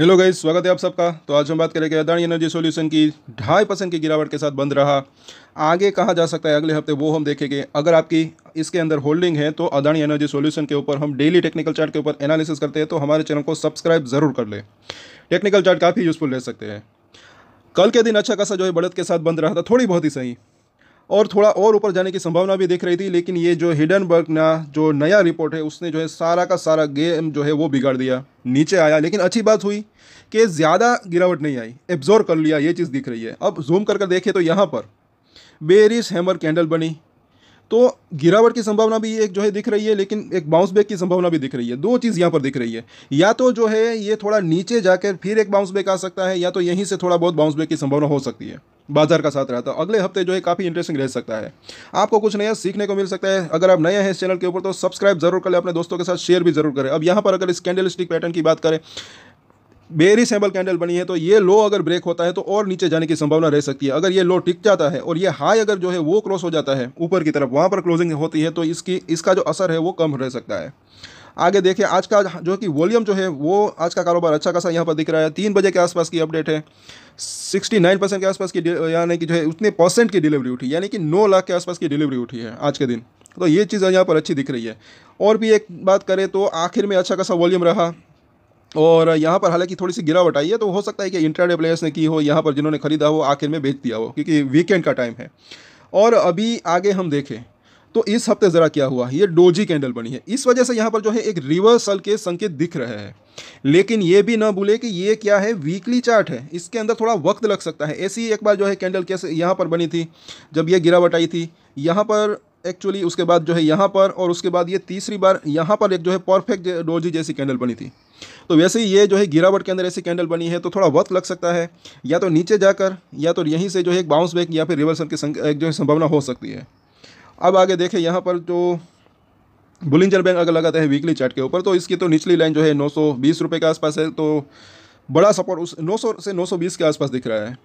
hello guys स्वागत है आप सबका तो आज हम बात करेंगे अदानी एनर्जी सॉल्यूशन की ढाई परसेंट की गिरावट के साथ बंद रहा आगे कहाँ जा सकता है अगले हफ्ते वो हम देखेंगे अगर आपकी इसके अंदर होल्डिंग है तो अदानी एनर्जी सॉल्यूशन के ऊपर हम डेली टेक्निकल चार्ट के ऊपर एनालिसिस करते हैं तो हमारे चैनल को सब्सक्राइब ज़रूर कर लें टेक्निकल चार्ट काफ़ी यूज़फुल रह सकते हैं कल के दिन अच्छा खासा जो है बढ़त के साथ बंद रहा था थोड़ी बहुत ही सही और थोड़ा और ऊपर जाने की संभावना भी दिख रही थी लेकिन ये जो हिडनबर्ग ना जो नया रिपोर्ट है उसने जो है सारा का सारा गेम जो है वो बिगाड़ दिया नीचे आया लेकिन अच्छी बात हुई कि ज़्यादा गिरावट नहीं आई एब्जॉर्व कर लिया ये चीज़ दिख रही है अब जूम कर कर देखें तो यहाँ पर बेरिस हैमर कैंडल बनी तो गिरावट की संभावना भी एक जो है दिख रही है लेकिन एक बाउंस बैक की संभावना भी दिख रही है दो चीज़ यहाँ पर दिख रही है या तो जो है ये थोड़ा नीचे जाकर फिर एक बाउंस बैक आ सकता है या तो यहीं से थोड़ा बहुत बाउंस बैक की संभावना हो सकती है बाजार का साथ रहता है अगले हफ्ते जो है काफ़ी इंटरेस्टिंग रह सकता है आपको कुछ नया सीखने को मिल सकता है अगर आप नए हैं इस चैनल के ऊपर तो सब्सक्राइब जरूर करें अपने दोस्तों के साथ शेयर भी जरूर करें अब यहाँ पर अगर इस कैंडल स्टिक पैटर्न की बात करें बेरी बेरिसेबल कैंडल बनी है तो ये लो अगर ब्रेक होता है तो और नीचे जाने की संभावना रह सकती है अगर ये लो टिक जाता है और ये हाई अगर जो है वो क्रॉस हो जाता है ऊपर की तरफ वहाँ पर क्लोजिंग होती है तो इसकी इसका जो असर है वो कम रह सकता है आगे देखिए आज का जो कि वॉल्यूम जो है वो आज का कारोबार अच्छा खासा यहाँ पर दिख रहा है तीन बजे के आसपास की अपडेट है 69 परसेंट के आसपास की यानी कि जो है उतने परसेंट की डिलीवरी उठी यानी कि 9 लाख के आसपास की डिलीवरी उठी है आज के दिन तो ये चीज़ यहाँ पर अच्छी दिख रही है और भी एक बात करें तो आखिर में अच्छा खासा वॉल्यूम रहा और यहाँ पर हालांकि थोड़ी सी गिरावट आई है तो हो सकता है कि इंटरनेट प्लेयर्स ने की हो यहाँ पर जिन्होंने खरीदा हो आखिर में बेच दिया हो क्योंकि वीकेंड का टाइम है और अभी आगे हम देखें तो इस हफ्ते ज़रा क्या हुआ ये डोजी कैंडल बनी है इस वजह से यहाँ पर जो है एक रिवर्सल के संकेत दिख रहे हैं लेकिन ये भी ना भूले कि ये क्या है वीकली चार्ट है इसके अंदर थोड़ा वक्त लग सकता है ऐसी एक बार जो है कैंडल कैसे यहाँ पर बनी थी जब ये गिरावट आई थी यहाँ पर एक्चुअली उसके बाद जो है यहाँ पर और उसके बाद ये तीसरी बार यहाँ पर एक जो है परफेक्ट डोजी जैसी कैंडल बनी थी तो वैसे ही ये जो है गिरावट के अंदर ऐसी कैंडल बनी है तो थोड़ा वक्त लग सकता है या तो नीचे जाकर या तो यहीं से जो है एक बाउंस बैक या फिर रिवर्सल की एक जो है संभावना हो सकती है अब आगे देखें यहाँ पर जो बुलिंजर बैंक अगर लगाते हैं वीकली चार्ट के ऊपर तो इसकी तो निचली लाइन जो है नौ सौ बीस रुपये के आसपास है तो बड़ा सपोर्ट उस 900 से 920 के आसपास दिख रहा है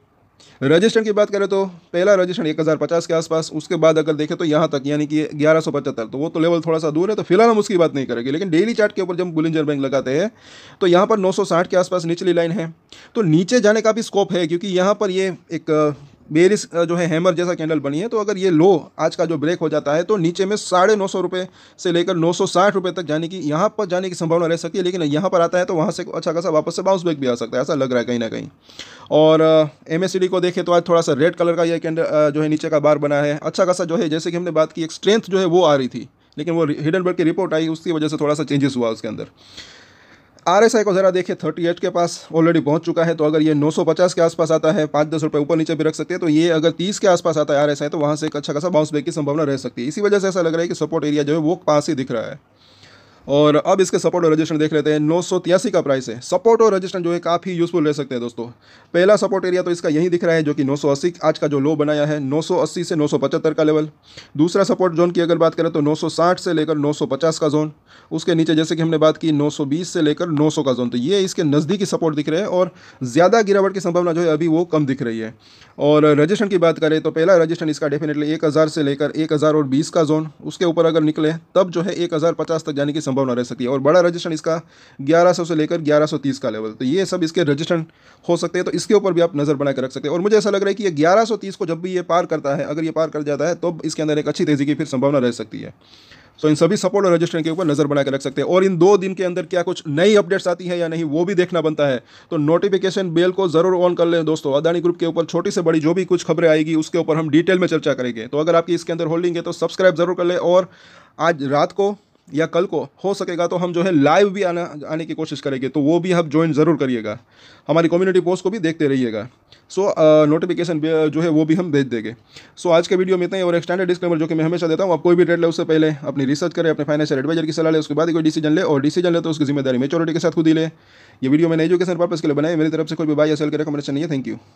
रजिस्ट्रेशन की बात करें तो पहला रजिस्ट्रेशन एक हज़ार पचास के आसपास उसके बाद अगर देखें तो यहाँ तक यानी कि ग्यारह सौ पचहत्तर तो वो तो लेवल थोड़ा सा दूर है तो फिलहाल हम उसकी बात नहीं करेंगे लेकिन डेली चार्ट के ऊपर जब बुलिंजर बैंक लगाते हैं तो यहाँ पर नौ सौ साठ के आसपास निचली लाइन है तो नीचे जाने का भी स्कोप है क्योंकि यहाँ पर ये एक बेरिस जो है हैमर जैसा कैंडल बनी है तो अगर ये लो आज का जो ब्रेक हो जाता है तो नीचे में साढ़े नौ सौ रुपये से लेकर नौ सौ साठ रुपये तक जाने की यहाँ पर जाने की संभावना रह सकती है लेकिन यहाँ पर आता है तो वहाँ से अच्छा खासा वापस से बाउंस बैक भी आ सकता है ऐसा लग रहा है कहीं ना कहीं और एम को देखें तो आज थोड़ा सा रेड कलर का यह कैंडल जो है नीचे का बार बना है अच्छा खासा जो है जैसे कि हमने बात की एक स्ट्रेंथ जो है वो आ रही थी लेकिन वो हिडनबर्ग की रिपोर्ट आई उसकी वजह से थोड़ा सा चेंजेस हुआ उसके अंदर आर एस आई को ज़रा देखिए थर्टी एट के पास ऑलरेडी पहुंच चुका है तो अगर ये 950 के आसपास आता है पाँच दस रुपये ऊपर नीचे भी रख सकते हैं तो ये अगर 30 के आसपास आता है आर एस आई तो वहाँ से एक अच्छा खासा बाउंस बैक की संभावना रह सकती है इसी वजह से ऐसा लग रहा है कि सपोर्ट एरिया जो है वो पास ही दिख रहा है और अब इसके सपोर्ट और रजिस्टर देख लेते हैं नौ का प्राइस है सपोर्ट और रजिस्टर जो है काफ़ी यूजफुल रह सकते हैं दोस्तों पहला सपोर्ट एरिया तो इसका यही दिख रहा है जो कि 980 आज का जो लो बनाया है 980 से पचहत्तर का लेवल दूसरा सपोर्ट जोन की अगर बात करें तो 960 से लेकर 950 का जोन उसके नीचे जैसे कि हमने बात की बीस से लेकर सौ का जोन तो ये इसके नज़दीकी सपोर्ट दिख रहे हैं और ज़्यादा गिरावट की संभावना जो है अभी वो कम दिख रही है और रजिस्ट्रेशन की बात करें तो पहला रजिस्ट्रेशन इसका डेफिनेटली एक से लेकर एक का जोन उसके ऊपर अगर निकले तब जो है एक तक जाने की संभावना रह सकती है और बड़ा रजिस्टेंस इसका 1100 से लेकर 1130 का लेवल तो ये सब इसके रजिस्टेंट हो सकते हैं तो इसके ऊपर भी आप नज़र बना रख सकते हैं और मुझे ऐसा लग रहा है कि ये 1130 को जब भी ये पार करता है अगर ये पार कर जाता है तो इसके अंदर एक अच्छी तेज़ी की फिर संभावना रह सकती है तो इन सभी सपोर्ट और रजिस्ट्रेंट के ऊपर नजर बना रख सकते हैं और इन दो दिन के अंदर क्या कुछ नई अपडेट्स आती है या नहीं वो भी देखना बनता है तो नोटिफिकेशन बेल को जरूर ऑन कर लें दोस्तों अदानी ग्रुप के ऊपर छोटी से बड़ी जो भी कुछ खबरें आएगी उसके ऊपर हम डिटेल में चर्चा करेंगे तो अगर आपकी इसके अंदर होल्डिंग है तो सब्सक्राइब जरूर कर लें और आज रात को या कल को हो सकेगा तो हम जो है लाइव भी आना आने की कोशिश करेंगे तो वो भी आप ज्वाइन ज़रूर करिएगा हमारी कम्युनिटी पोस्ट को भी देखते रहिएगा सो नोटिफिकेशन uh, uh, जो है वो भी हम भेज देंगे सो so, आज के वीडियो में इतना ही और एक डिस्क्लेमर जो कि मैं हमेशा देता हूँ आप कोई भी डेट ले उससे पहले अपनी रिसर्च करें अपने फाइनेंशियल एडवाइजर की सलाह ले उसके बाद कोई डिसीजन ले और डिसीजन ले तो उसकी जिम्मेदारी मेचोरिटी के साथ खुद ही ले ये वीडियो मैंने एजुकेशन पर्पज़ के लिए बनाए मेरी तरफ से कोई भी बाई या सेल के रिकमेंडेशन नहीं है थैंक यू